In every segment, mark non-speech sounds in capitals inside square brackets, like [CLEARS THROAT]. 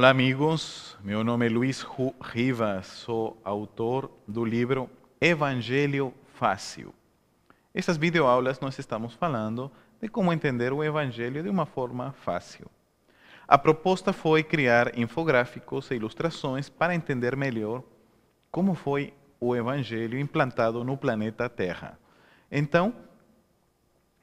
Olá, amigos. Meu nome é Luiz Rivas, sou autor do livro Evangelho Fácil. Essas videoaulas nós estamos falando de como entender o Evangelho de uma forma fácil. A proposta foi criar infográficos e ilustrações para entender melhor como foi o Evangelho implantado no planeta Terra. Então,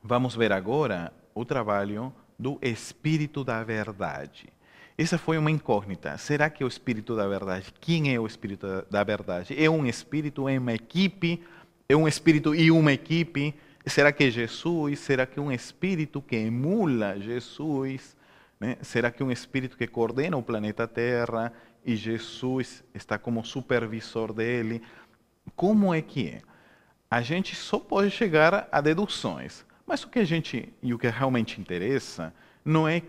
vamos ver agora o trabalho do Espírito da Verdade. Essa foi uma incógnita. Será que é o Espírito da Verdade? Quem é o Espírito da Verdade? É um Espírito, é uma equipe? É um Espírito e uma equipe? Será que é Jesus? Será que é um Espírito que emula Jesus? Né? Será que é um Espírito que coordena o planeta Terra e Jesus está como supervisor dele? Como é que é? A gente só pode chegar a deduções, mas o que a gente e o que realmente interessa não é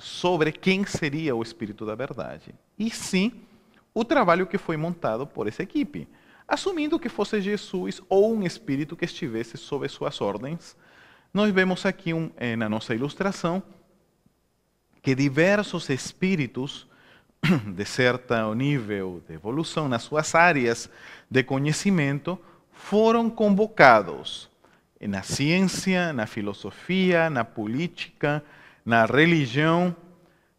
sobre quem seria o Espírito da Verdade, e sim o trabalho que foi montado por essa equipe, assumindo que fosse Jesus ou um Espírito que estivesse sob suas ordens. Nós vemos aqui um, eh, na nossa ilustração que diversos espíritos [CLEARS THROAT] de certo nível de evolução nas suas áreas de conhecimento foram convocados na ciência, na filosofia, na política, na religião,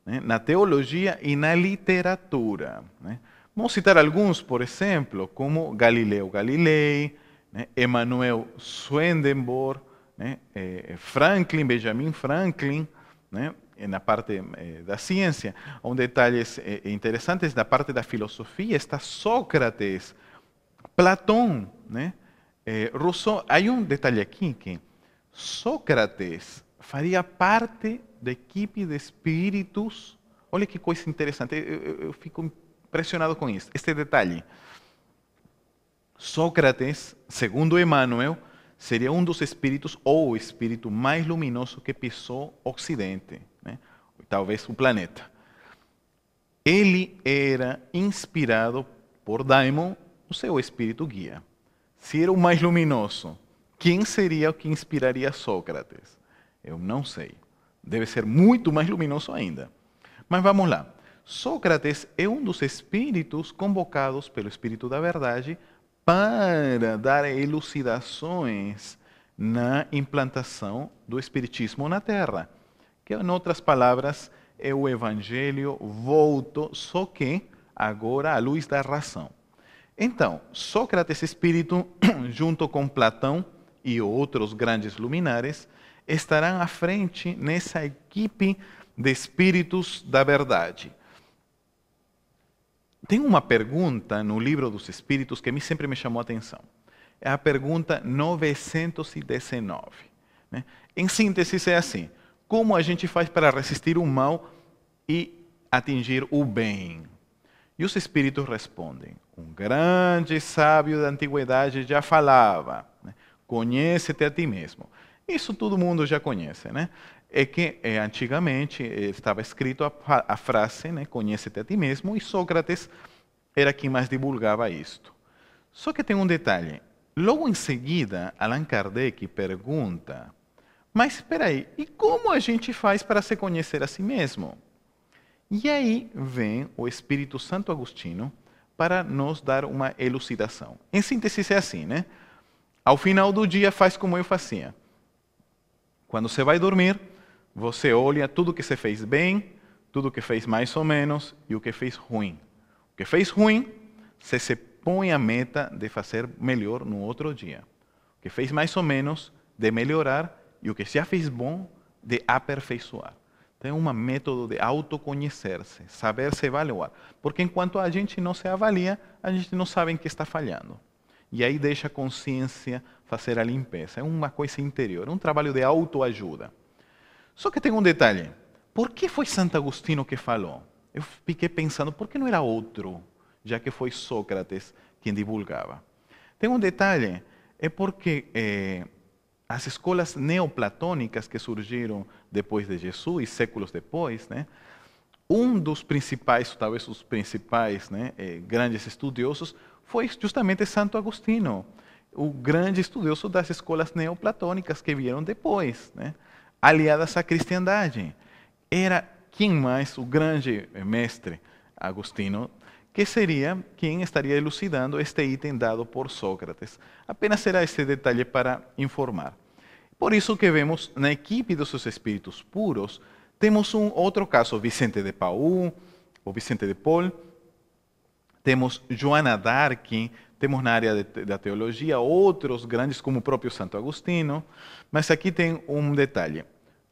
né, na teologia e na literatura. Né? Vamos citar alguns, por exemplo, como Galileu Galilei, né, Emmanuel Swedenborg, né, eh, Franklin, Benjamin Franklin, né, na parte eh, da ciência, um detalhes eh, interessantes na parte da filosofia está Sócrates, Platão, né, eh, Rousseau. Há um detalhe aqui que Sócrates faria parte da equipe de espíritos. Olha que coisa interessante, eu, eu, eu fico impressionado com isso, este detalhe. Sócrates, segundo Emmanuel, seria um dos espíritos ou o espírito mais luminoso que pisou Ocidente, né? talvez o planeta. Ele era inspirado por Daimon, o seu espírito guia. Se era o mais luminoso, quem seria o que inspiraria Sócrates? Eu não sei deve ser muito mais luminoso ainda. Mas vamos lá. Sócrates é um dos espíritos convocados pelo Espírito da Verdade para dar elucidações na implantação do Espiritismo na Terra, que, em outras palavras, é o Evangelho volto, só que agora à luz da razão. Então, Sócrates Espírito, [CLEARS THROAT] junto com Platão e outros grandes luminares, estarão à frente nessa equipe de espíritos da verdade. Tem uma pergunta no livro dos Espíritos que me sempre me chamou a atenção. É a pergunta 919. Né? Em síntese, é assim: como a gente faz para resistir o mal e atingir o bem? E os Espíritos respondem: um grande sábio da antiguidade já falava, né? conhece-te a ti mesmo. Isso todo mundo já conhece, né? É que é, antigamente eh, estava escrito a, a frase, né, conhece-te a ti mesmo, e Sócrates era quem mais divulgava isto. Só que tem um detalhe. Logo em seguida, Allan Kardec pergunta: Mas espera aí, e como a gente faz para se conhecer a si mesmo? E aí vem o Espírito Santo Agostino para nos dar uma elucidação. Em síntese, é assim, né? Ao final do dia, faz como eu fazia. Quando você vai dormir, você olha tudo que você fez bem, tudo que fez mais ou menos e o que fez ruim. O que fez ruim, você se põe a meta de fazer melhor no outro dia. O que fez mais ou menos, de melhorar e o que já fez bom, de aperfeiçoar. Tem um método de autoconhecer-se, saber se avaliar. Porque enquanto a gente não se avalia, a gente não sabe em que está falhando. E aí deixa a consciência fazer a limpeza. É uma coisa interior, é um trabalho de autoajuda. Só que tem um detalhe. Por que foi Santo Agostinho que falou? Eu fiquei pensando, por que não era outro, já que foi Sócrates quem divulgava? Tem um detalhe, é porque eh, as escolas neoplatônicas que surgiram depois de Jesus, séculos depois, né, um dos principais, talvez os principais, né, eh, grandes estudiosos, foi justamente Santo Agostinho o grande estudioso das escolas neoplatônicas que vieram depois, né? aliadas à cristandade. Era quem mais o grande mestre Agostino, que seria quem estaria elucidando este item dado por Sócrates. Apenas será esse detalhe para informar. Por isso que vemos na equipe dos seus espíritos puros, temos um outro caso, Vicente de Paul, ou Vicente de Paul, temos Joana Darkin, temos na área de, da teologia outros grandes, como o próprio Santo Agostinho, mas aqui tem um detalhe.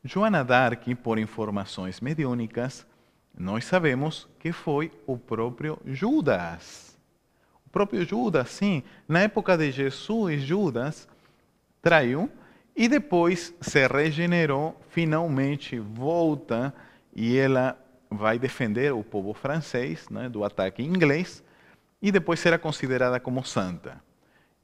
Joana Dark, por informações mediúnicas, nós sabemos que foi o próprio Judas. O próprio Judas, sim, na época de Jesus, Judas traiu e depois se regenerou, finalmente volta e ela vai defender o povo francês né, do ataque inglês e depois será considerada como santa.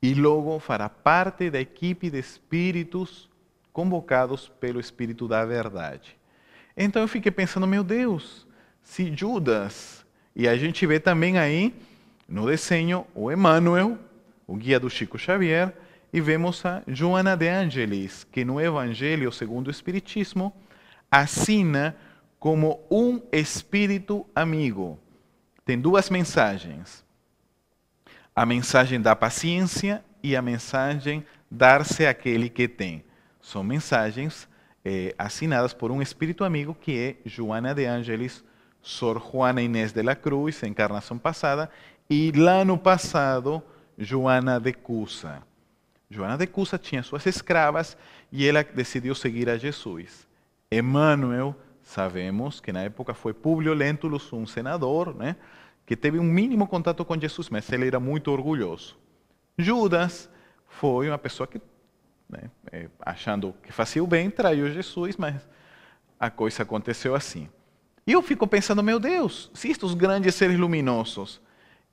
E logo fará parte da equipe de espíritos convocados pelo Espírito da Verdade. Então eu fiquei pensando, meu Deus, se Judas, e a gente vê também aí no desenho o Emmanuel, o guia do Chico Xavier, e vemos a Joana de Angelis, que no Evangelho segundo o Espiritismo assina como um espírito amigo. Tem duas mensagens a mensagem da paciência e a mensagem dar-se àquele que tem. São mensagens eh, assinadas por um espírito amigo que é Joana de Ângeles, Sor Juana Inês de la Cruz, encarnação passada, e lá no passado, Joana de Cusa. Joana de Cusa tinha suas escravas e ela decidiu seguir a Jesus. Emmanuel, sabemos que na época foi Publio Lentulus, um senador, né? que teve um mínimo contato com Jesus, mas ele era muito orgulhoso. Judas foi uma pessoa que, né, eh, eh, achando que fazia o bem, traiu Jesus, mas a coisa aconteceu assim. E eu fico pensando, meu Deus, se estes grandes seres luminosos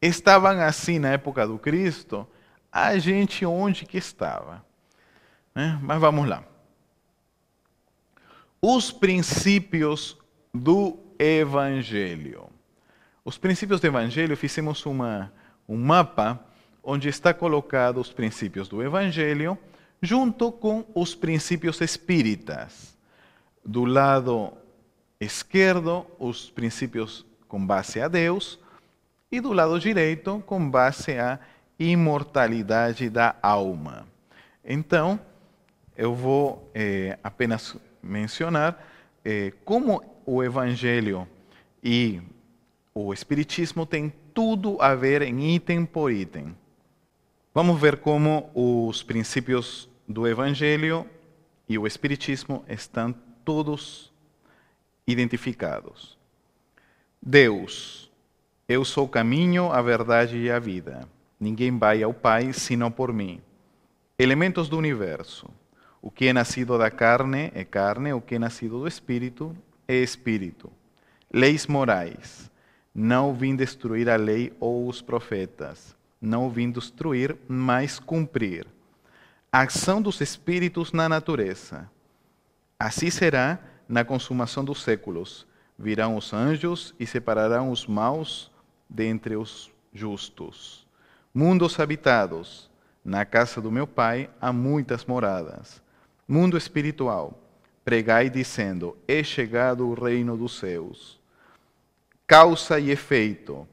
estavam assim na época do Cristo, a gente onde que estava? Né? Eh, mas vamos lá. Os princípios do Evangelho. Os princípios do Evangelho, fizemos uma, um mapa onde está colocado os princípios do Evangelho junto com os princípios espíritas. Do lado esquerdo, os princípios com base a Deus, e do lado direito, com base à imortalidade da alma. Então, eu vou eh, apenas mencionar eh, como o Evangelho e o Espiritismo tem tudo a ver em item por item. Vamos ver como os princípios do Evangelho e o Espiritismo estão todos identificados. Deus, eu sou o caminho, a verdade e a vida. Ninguém vai ao Pai senão por mim. Elementos do universo. O que é nascido da carne é carne, o que é nascido do espírito é espírito. Leis morais. Não vim destruir a lei ou os profetas. Não vim destruir, mas cumprir. A ação dos espíritos na natureza. Assim será na consumação dos séculos. Virão os anjos e separarão os maus de entre os justos. Mundos habitados. Na casa do meu pai há muitas moradas. Mundo espiritual. Pregai dizendo: É chegado o reino dos céus causa e efeito.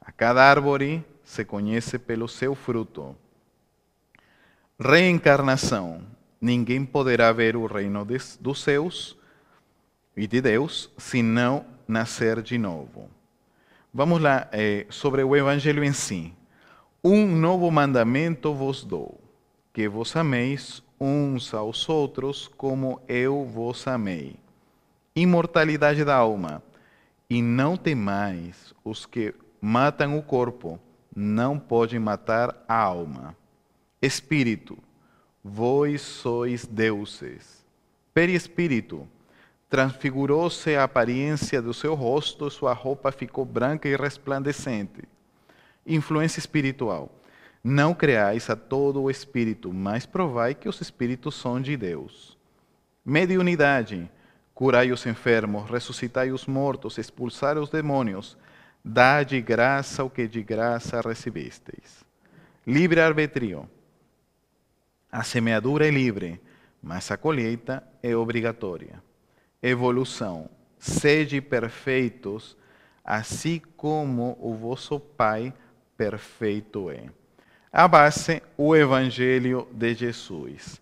A cada árvore se conhece pelo seu fruto. Reencarnação. Ninguém poderá ver o reino de, dos céus e de Deus se não nascer de novo. Vamos lá, eh, sobre o evangelho em si. Um novo mandamento vos dou, que vos ameis uns aos outros como eu vos amei. Imortalidade da alma. E não temais os que matam o corpo, não podem matar a alma. Espírito, vós sois deuses. Perispírito, transfigurou-se a aparência do seu rosto, sua roupa ficou branca e resplandecente. Influência espiritual. Não creais a todo o espírito, mas provai que os espíritos são de Deus. Mediunidade curai os enfermos, ressuscitai os mortos, expulsai os demônios, dai graça o que de graça recebesteis. Livre arbítrio. A semeadura é livre, mas a colheita é obrigatória. Evolução. Sede perfeitos, assim como o vosso Pai perfeito é. A base, o Evangelho de Jesus.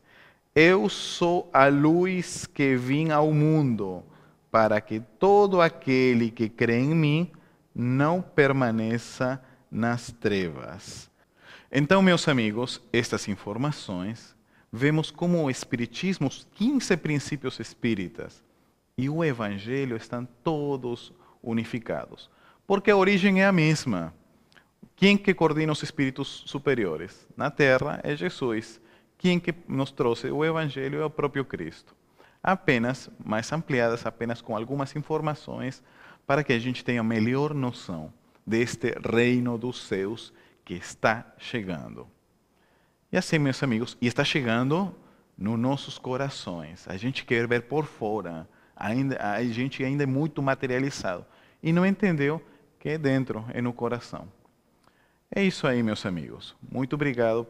Eu sou a luz que vim ao mundo, para que todo aquele que crê em mim não permaneça nas trevas. Então, meus amigos, estas informações, vemos como o Espiritismo, os 15 princípios espíritas e o Evangelho estão todos unificados, porque a origem é a mesma. Quem que coordena os espíritos superiores? Na Terra é Jesus. Quem que nos trouxe o Evangelho é o próprio Cristo. Apenas, mais ampliadas, apenas com algumas informações, para que a gente tenha melhor noção deste reino dos céus que está chegando. E assim, meus amigos, e está chegando nos nossos corações. A gente quer ver por fora, ainda, a gente ainda é muito materializado e não entendeu que é dentro, é no coração. É isso aí, meus amigos. Muito obrigado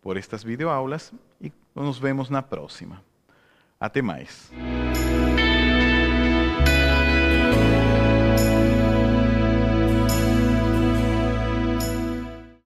por estas videoaulas e nos vemos na próxima. Até mais.